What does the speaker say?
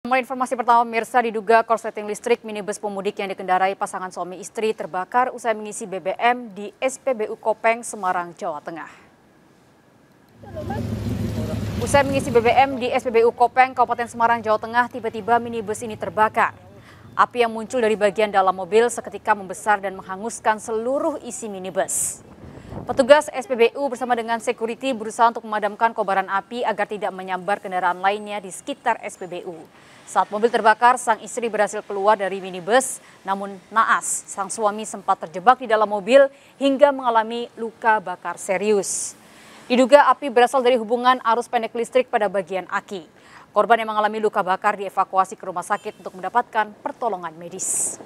Mulai informasi pertama, Mirsa diduga korsleting listrik minibus pemudik yang dikendarai pasangan suami istri terbakar usai mengisi BBM di SPBU Kopeng, Semarang, Jawa Tengah. Usai mengisi BBM di SPBU Kopeng, Kabupaten Semarang, Jawa Tengah, tiba-tiba minibus ini terbakar. Api yang muncul dari bagian dalam mobil seketika membesar dan menghanguskan seluruh isi minibus. Petugas SPBU bersama dengan security berusaha untuk memadamkan kobaran api agar tidak menyambar kendaraan lainnya di sekitar SPBU. Saat mobil terbakar, sang istri berhasil keluar dari minibus, namun naas sang suami sempat terjebak di dalam mobil hingga mengalami luka bakar serius. Diduga api berasal dari hubungan arus pendek listrik pada bagian aki. Korban yang mengalami luka bakar dievakuasi ke rumah sakit untuk mendapatkan pertolongan medis.